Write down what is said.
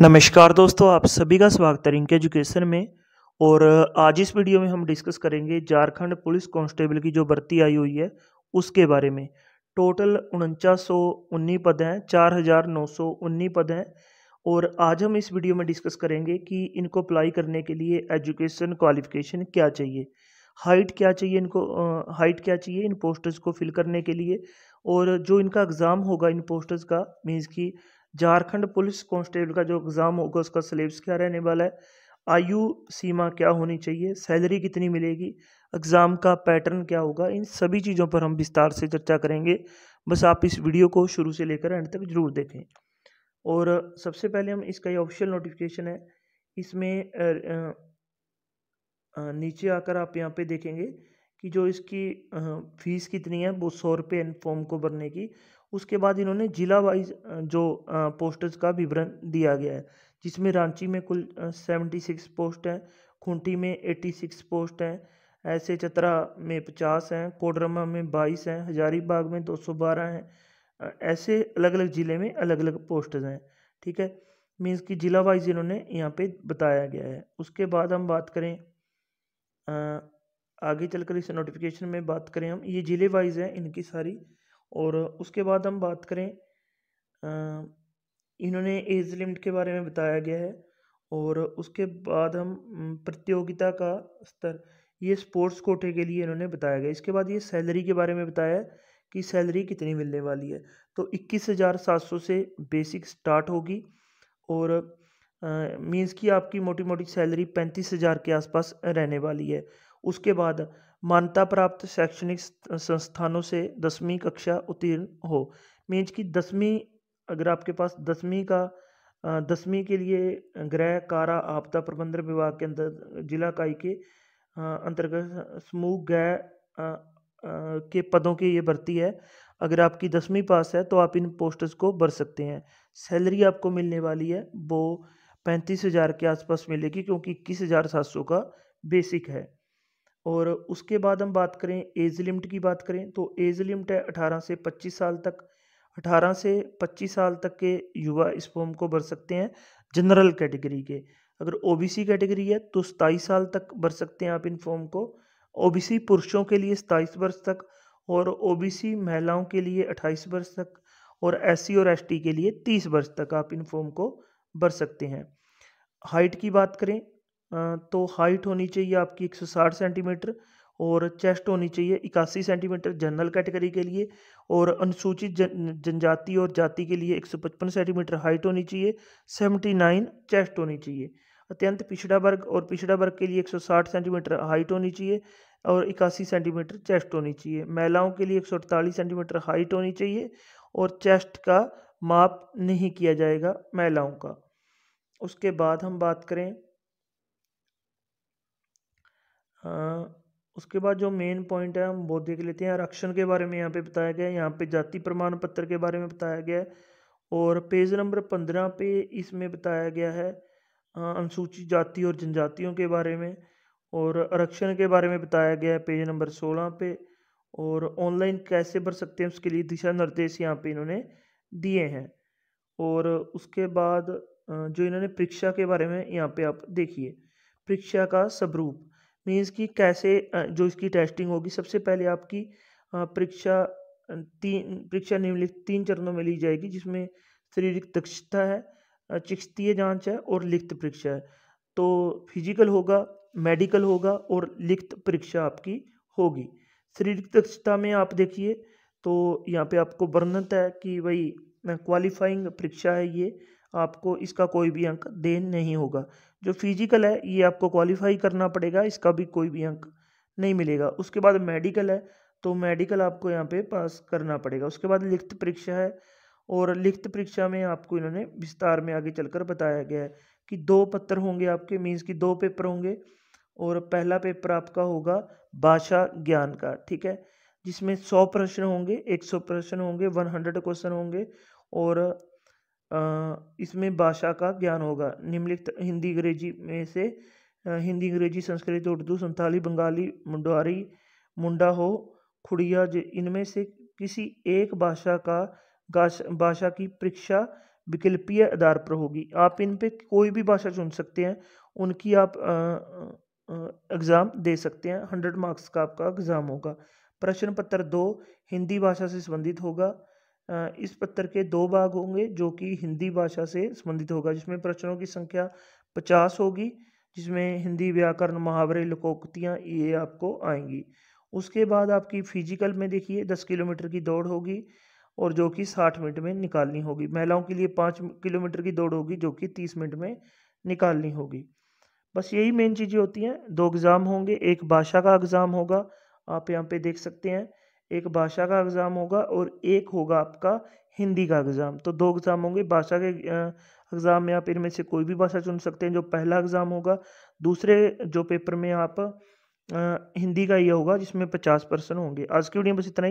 नमस्कार दोस्तों आप सभी का स्वागत है रिंक एजुकेशन में और आज इस वीडियो में हम डिस्कस करेंगे झारखंड पुलिस कांस्टेबल की जो भर्ती आई हुई है उसके बारे में टोटल उनचास सौ उन्नीस पद हैं चार हज़ार नौ सौ उन्नीस पद हैं और आज हम इस वीडियो में डिस्कस करेंगे कि इनको अप्लाई करने के लिए एजुकेशन क्वालिफिकेशन क्या चाहिए हाइट क्या चाहिए इनको हाइट क्या चाहिए इन पोस्टर्स को फिल करने के लिए और जो इनका एग्ज़ाम होगा इन पोस्टर्स का मीन्स की झारखंड पुलिस कांस्टेबल का जो एग्ज़ाम होगा उसका सिलेबस क्या रहने वाला है आयु सीमा क्या होनी चाहिए सैलरी कितनी मिलेगी एग्ज़ाम का पैटर्न क्या होगा इन सभी चीज़ों पर हम विस्तार से चर्चा करेंगे बस आप इस वीडियो को शुरू से लेकर एंड तक ज़रूर देखें और सबसे पहले हम इसका ये ऑफिशियल नोटिफिकेशन है इसमें नीचे आकर आप यहाँ पे देखेंगे कि जो इसकी फ़ीस कितनी है वो सौ रुपये फॉर्म को भरने की उसके बाद इन्होंने ज़िला वाइज जो पोस्टर्स का विवरण दिया गया है जिसमें रांची में कुल सेवेंटी सिक्स पोस्ट हैं खूंटी में एट्टी सिक्स पोस्ट हैं ऐसे चतरा में पचास हैं कोडरमा में बाईस हैं हजारीबाग में दो सौ बारह हैं ऐसे अलग अलग ज़िले में अलग अलग पोस्टर्स हैं ठीक है मीन्स कि ज़िला वाइज इन्होंने यहाँ पर बताया गया है उसके बाद हम बात करें आगे चलकर इस नोटिफिकेशन में बात करें हम ये ज़िले वाइज है इनकी सारी और उसके बाद हम बात करें इन्होंने एज लिमिट के बारे में बताया गया है और उसके बाद हम प्रतियोगिता का स्तर ये स्पोर्ट्स कोटे के लिए इन्होंने बताया गया इसके बाद ये सैलरी के बारे में बताया है कि सैलरी कितनी मिलने वाली है तो इक्कीस हज़ार सात सौ से बेसिक स्टार्ट होगी और मीन्स कि आपकी मोटी मोटी सैलरी पैंतीस हज़ार के आसपास रहने वाली है उसके बाद मान्यता प्राप्त शैक्षणिक संस्थानों से दसवीं कक्षा उत्तीर्ण हो मीन्स कि दसवीं अगर आपके पास दसवीं का दसवीं के लिए गृह कारा आपदा प्रबंधन विभाग के अंदर जिला इकाई के अंतर्गत समूह गृह के पदों की ये भर्ती है अगर आपकी दसवीं पास है तो आप इन पोस्टर्स को भर सकते हैं सैलरी आपको मिलने वाली है वो पैंतीस हज़ार के आसपास मिलेगी क्योंकि इक्कीस हज़ार सात सौ का बेसिक है और उसके बाद हम बात करें एज लिमिट की बात करें तो एज लिमिट है अठारह से पच्चीस साल तक अठारह से पच्चीस साल तक के युवा इस फॉर्म को भर सकते हैं जनरल कैटेगरी के अगर ओबीसी कैटेगरी है तो सताईस साल तक भर सकते हैं आप इन फॉर्म को ओबीसी पुरुषों के लिए सताईस वर्ष तक और ओबीसी महिलाओं के लिए अट्ठाईस वर्ष तक और एस और एस के लिए तीस वर्ष तक आप इन फॉर्म को भर सकते हैं हाइट की बात करें तो हाइट होनी चाहिए आपकी एक सौ साठ सेंटीमीटर और चेस्ट होनी चाहिए इक्यासी सेंटीमीटर जनरल कैटेगरी के लिए और अनुसूचित जन जनजाति और जाति के लिए एक सौ पचपन सेंटीमीटर हाइट होनी चाहिए सेवेंटी नाइन चेस्ट होनी चाहिए अत्यंत पिछड़ा वर्ग और पिछड़ा वर्ग के लिए एक सौ साठ सेंटीमीटर हाइट होनी चाहिए और इक्यासी सेंटीमीटर चेस्ट होनी चाहिए महिलाओं के लिए एक सौ अड़तालीस सेंटीमीटर हाइट होनी चाहिए और चेस्ट का माप नहीं किया जाएगा महिलाओं का उसके बाद हम बात करें उसके बाद जो मेन पॉइंट है हम वो देख लेते हैं आरक्षण के बारे में यहाँ पे बताया गया है यहाँ पे जाति प्रमाण पत्र के बारे में बताया गया है और पेज नंबर पंद्रह पे इसमें बताया गया है अनुसूचित जाति और जनजातियों के बारे में और आरक्षण के बारे में बताया गया है पेज नंबर सोलह पे और ऑनलाइन कैसे भर सकते हैं उसके लिए दिशा निर्देश यहाँ पे इन्होंने दिए हैं और उसके बाद जो इन्होंने परीक्षा के बारे में यहाँ पे आप देखिए परीक्षा का स्वरूप मीन्स कि कैसे जो इसकी टेस्टिंग होगी सबसे पहले आपकी परीक्षा तीन परीक्षा निम्नलिखित तीन चरणों में ली जाएगी जिसमें शारीरिक दक्षता है चिकित्सीय जांच है और लिखित परीक्षा है तो फिजिकल होगा मेडिकल होगा और लिखित परीक्षा आपकी होगी शारीरिक दक्षता में आप देखिए तो यहाँ पे आपको वर्णित है कि भाई क्वालिफाइंग परीक्षा है ये आपको इसका कोई भी अंक देन नहीं होगा जो फिजिकल है ये आपको क्वालिफाई करना पड़ेगा इसका भी कोई भी अंक नहीं मिलेगा उसके बाद मेडिकल है तो मेडिकल आपको यहाँ पे पास करना पड़ेगा उसके बाद लिखित परीक्षा है और लिखित परीक्षा में आपको इन्होंने विस्तार में आगे चलकर बताया गया है कि दो पत्र होंगे आपके मीन्स कि दो पेपर होंगे और पहला पेपर आपका होगा भाषा ज्ञान का ठीक है जिसमें सौ प्रश्न होंगे एक सौ प्रश्न होंगे वन हंड्रेड क्वेश्चन होंगे और इसमें भाषा का ज्ञान होगा निम्नलिखित हिंदी अंग्रेजी में से हिंदी अंग्रेजी संस्कृत उर्दू संथाली बंगाली मुंडारी मुंडा हो खुड़िया इनमें से किसी एक भाषा का भाषा की परीक्षा विकल्पीय आधार पर होगी आप इन पे कोई भी भाषा चुन सकते हैं उनकी आप एग्ज़ाम दे सकते हैं हंड्रेड मार्क्स का आपका एग्ज़ाम होगा प्रश्न पत्र दो हिंदी भाषा से संबंधित होगा इस पत्र के दो भाग होंगे जो कि हिंदी भाषा से संबंधित होगा जिसमें प्रश्नों की संख्या पचास होगी जिसमें हिंदी व्याकरण मुहावरे लकोक्तियाँ ये आपको आएंगी उसके बाद आपकी फिजिकल में देखिए दस किलोमीटर की दौड़ होगी और जो कि साठ मिनट में निकालनी होगी महिलाओं के लिए पाँच किलोमीटर की दौड़ होगी जो कि तीस मिनट में निकालनी होगी बस यही मेन चीज़ें होती हैं दो एग्ज़ाम होंगे एक भाषा का एग्ज़ाम होगा आप यहाँ पे देख सकते हैं एक भाषा का एग्ज़ाम होगा और एक होगा आपका हिंदी का एग्ज़ाम तो दो एग्ज़ाम होंगे भाषा के एग्ज़ाम में आप इनमें से कोई भी भाषा चुन सकते हैं जो पहला एग्ज़ाम होगा दूसरे जो पेपर में आप हिंदी का ये होगा जिसमें पचास परसेंट होंगे आज की वीडियो में बस इतना ही